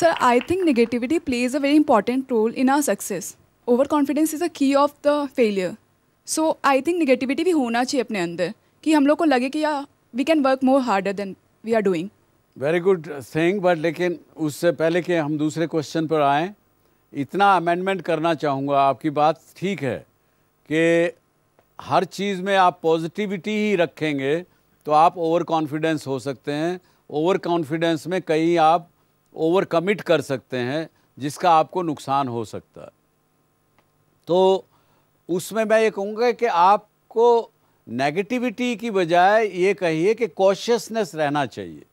sir I think negativity plays a very important role in our success over confidence is a key of the failure so I think negativity भी होना चाहिए अपने अंदर कि हम लोग को लगे कि या we can work more harder than we are doing very good thing but लेकिन उससे पहले कि हम दूसरे क्वेश्चन पर आए इतना अमेंडमेंट करना चाहूँगा आपकी बात ठीक है कि हर चीज़ में आप पॉजिटिविटी ही रखेंगे तो आप ओवर कॉन्फिडेंस हो सकते हैं ओवर कॉन्फिडेंस में कहीं आप ओवर कमिट कर सकते हैं जिसका आपको नुकसान हो सकता है तो उसमें मैं ये कहूँगा कि आपको नेगेटिविटी की बजाय ये कहिए कि कॉशियसनेस रहना चाहिए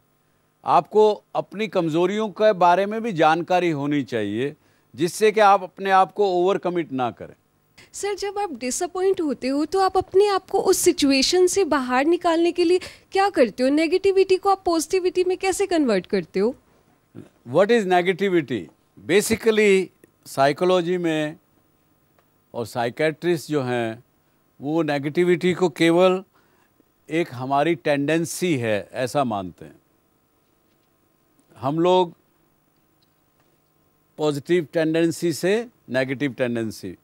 आपको अपनी कमज़ोरियों के बारे में भी जानकारी होनी चाहिए जिससे कि आप अपने आप को ओवर कमिट ना करें सर जब आप डिसअपॉइंट होते हो तो आप अपने आप को उस सिचुएशन से बाहर निकालने के लिए क्या करते हो नेगेटिविटी को आप पॉजिटिविटी में कैसे कन्वर्ट करते हो what is negativity basically psychology में और साइकेट्रिस्ट जो हैं वो नेगेटिविटी को केवल एक हमारी टेंडेंसी है ऐसा मानते हैं हम लोग पॉजिटिव टेंडेंसी से नेगेटिव टेंडेंसी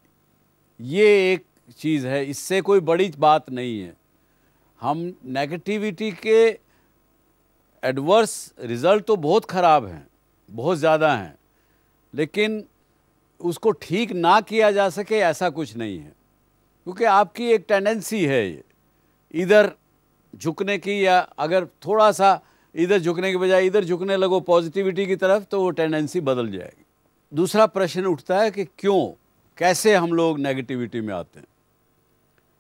ये एक चीज़ है इससे कोई बड़ी बात नहीं है हम नेगेटिविटी के एडवर्स रिज़ल्ट तो बहुत ख़राब हैं बहुत ज़्यादा हैं लेकिन उसको ठीक ना किया जा सके ऐसा कुछ नहीं है क्योंकि आपकी एक टेंडेंसी है ये इधर झुकने की या अगर थोड़ा सा इधर झुकने के बजाय इधर झुकने लगो पॉजिटिविटी की तरफ तो वो टेंडेंसी बदल जाएगी दूसरा प्रश्न उठता है कि क्यों कैसे हम लोग नेगेटिविटी में आते हैं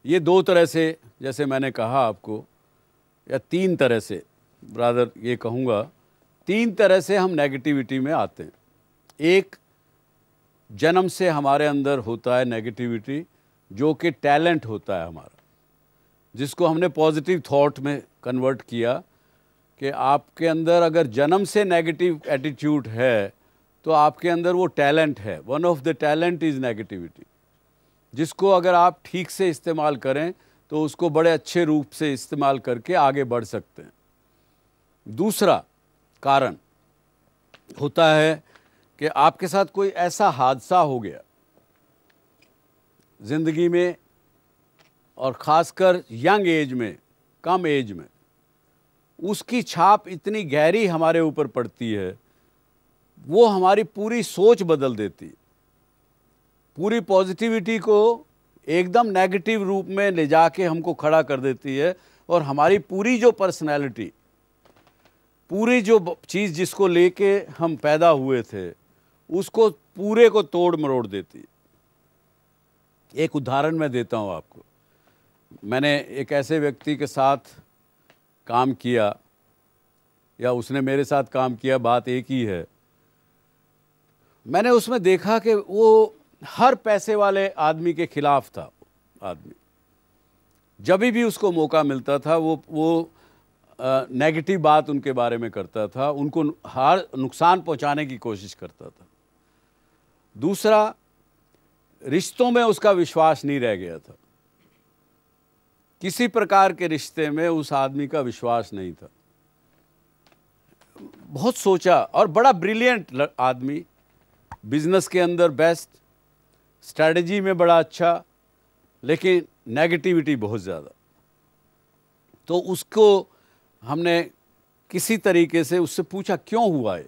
ये दो तरह से जैसे मैंने कहा आपको या तीन तरह से ब्रादर ये कहूँगा तीन तरह से हम नेगेटिविटी में आते हैं एक जन्म से हमारे अंदर होता है नेगेटिविटी जो कि टैलेंट होता है हमारा जिसको हमने पॉजिटिव थॉट में कन्वर्ट किया कि आपके अंदर अगर जन्म से नेगेटिव एटीट्यूड है तो आपके अंदर वो टैलेंट है one of the talent is negativity जिसको अगर आप ठीक से इस्तेमाल करें तो उसको बड़े अच्छे रूप से इस्तेमाल करके आगे बढ़ सकते हैं दूसरा कारण होता है कि आपके साथ कोई ऐसा हादसा हो गया ज़िंदगी में और ख़ासकर यंग एज में कम एज में उसकी छाप इतनी गहरी हमारे ऊपर पड़ती है वो हमारी पूरी सोच बदल देती पूरी पॉजिटिविटी को एकदम नेगेटिव रूप में ले जाके हमको खड़ा कर देती है और हमारी पूरी जो पर्सनैलिटी पूरी जो चीज़ जिसको लेके हम पैदा हुए थे उसको पूरे को तोड़ मरोड़ देती एक उदाहरण मैं देता हूँ आपको मैंने एक ऐसे व्यक्ति के साथ काम किया या उसने मेरे साथ काम किया बात एक ही है मैंने उसमें देखा कि वो हर पैसे वाले आदमी के खिलाफ था आदमी जब भी उसको मौका मिलता था वो वो नेगेटिव बात उनके बारे में करता था उनको हार नुकसान पहुंचाने की कोशिश करता था दूसरा रिश्तों में उसका विश्वास नहीं रह गया था किसी प्रकार के रिश्ते में उस आदमी का विश्वास नहीं था बहुत सोचा और बड़ा ब्रिलियंट आदमी बिजनेस के अंदर बेस्ट स्ट्रेटजी में बड़ा अच्छा लेकिन नेगेटिविटी बहुत ज़्यादा तो उसको हमने किसी तरीके से उससे पूछा क्यों हुआ है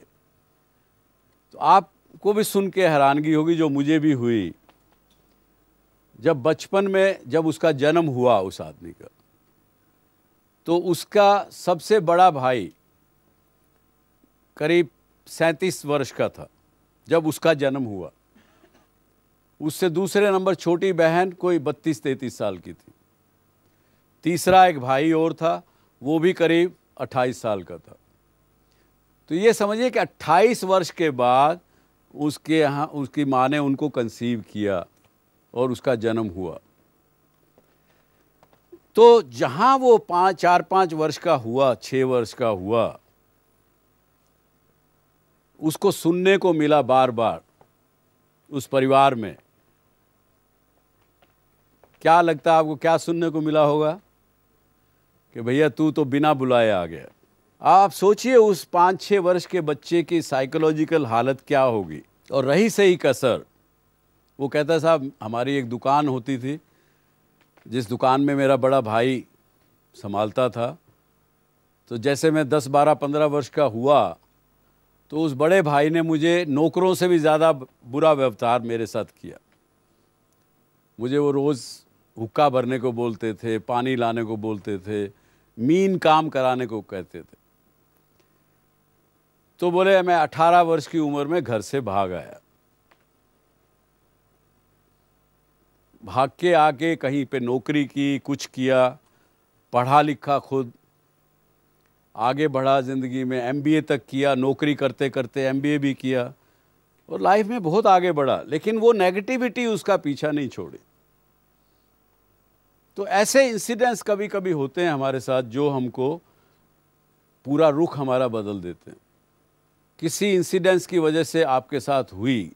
तो आपको भी सुन के हैरानगी होगी जो मुझे भी हुई जब बचपन में जब उसका जन्म हुआ उस आदमी का तो उसका सबसे बड़ा भाई करीब सैंतीस वर्ष का था जब उसका जन्म हुआ उससे दूसरे नंबर छोटी बहन कोई बत्तीस तैंतीस साल की थी तीसरा एक भाई और था वो भी करीब 28 साल का था तो ये समझिए कि 28 वर्ष के बाद उसके यहाँ उसकी माँ ने उनको कंसीव किया और उसका जन्म हुआ तो जहाँ वो पाँच चार पाँच वर्ष का हुआ छः वर्ष का हुआ उसको सुनने को मिला बार बार उस परिवार में क्या लगता है आपको क्या सुनने को मिला होगा कि भैया तू तो बिना बुलाए आ गया आप सोचिए उस पाँच छः वर्ष के बच्चे की साइकोलॉजिकल हालत क्या होगी और रही सही कसर वो कहता साहब हमारी एक दुकान होती थी जिस दुकान में मेरा बड़ा भाई संभालता था तो जैसे मैं दस बारह पंद्रह वर्ष का हुआ तो उस बड़े भाई ने मुझे नौकरों से भी ज़्यादा बुरा व्यवहार मेरे साथ किया मुझे वो रोज़ हुक्का भरने को बोलते थे पानी लाने को बोलते थे मीन काम कराने को कहते थे तो बोले मैं 18 वर्ष की उम्र में घर से भाग आया भाग के आके कहीं पे नौकरी की कुछ किया पढ़ा लिखा खुद आगे बढ़ा ज़िंदगी में एमबीए तक किया नौकरी करते करते एमबीए भी किया और लाइफ में बहुत आगे बढ़ा लेकिन वो नेगेटिविटी उसका पीछा नहीं छोड़ी तो ऐसे इंसिडेंट्स कभी कभी होते हैं हमारे साथ जो हमको पूरा रुख हमारा बदल देते हैं किसी इंसिडेंट्स की वजह से आपके साथ हुई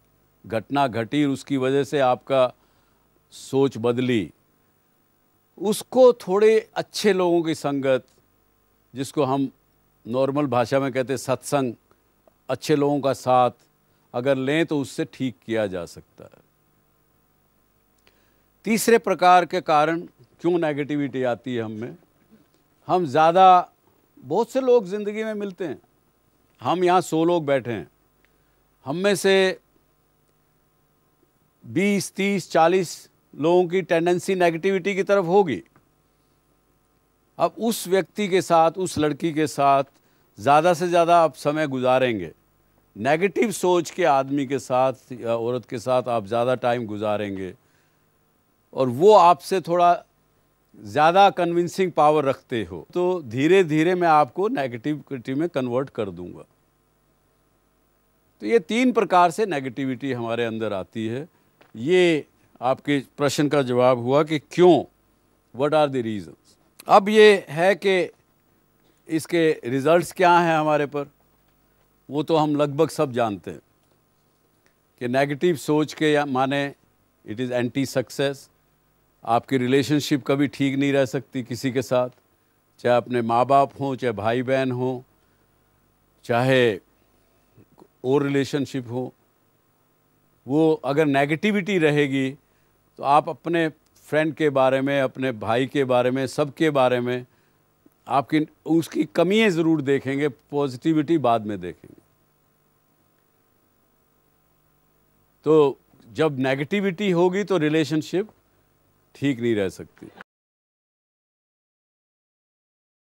घटना घटी उसकी वजह से आपका सोच बदली उसको थोड़े अच्छे लोगों की संगत जिसको हम नॉर्मल भाषा में कहते सत्संग अच्छे लोगों का साथ अगर लें तो उससे ठीक किया जा सकता है तीसरे प्रकार के कारण क्यों नेगेटिविटी आती है हम में हम ज़्यादा बहुत से लोग ज़िंदगी में मिलते हैं हम यहाँ सौ लोग बैठे हैं हम में से बीस तीस चालीस लोगों की टेंडेंसी नेगेटिविटी की तरफ होगी अब उस व्यक्ति के साथ उस लड़की के साथ ज़्यादा से ज़्यादा आप समय गुजारेंगे नेगेटिव सोच के आदमी के साथ या औरत के साथ आप ज़्यादा टाइम गुजारेंगे और वो आपसे थोड़ा ज़्यादा कन्विंसिंग पावर रखते हो तो धीरे धीरे मैं आपको नेगेटिविटी में कन्वर्ट कर दूंगा तो ये तीन प्रकार से नेगेटिविटी हमारे अंदर आती है ये आपके प्रश्न का जवाब हुआ कि क्यों वट आर द रीजन अब ये है कि इसके रिज़ल्ट्स क्या हैं हमारे पर वो तो हम लगभग सब जानते हैं कि नेगेटिव सोच के या माने इट इज़ एंटी सक्सेस आपकी रिलेशनशिप कभी ठीक नहीं रह सकती किसी के साथ चाहे अपने माँ बाप हों चाहे भाई बहन हों चाहे और रिलेशनशिप हो वो अगर नेगेटिविटी रहेगी तो आप अपने फ्रेंड के बारे में अपने भाई के बारे में सबके बारे में आपकी उसकी कमियां ज़रूर देखेंगे पॉजिटिविटी बाद में देखेंगे तो जब नेगेटिविटी होगी तो रिलेशनशिप ठीक नहीं रह सकती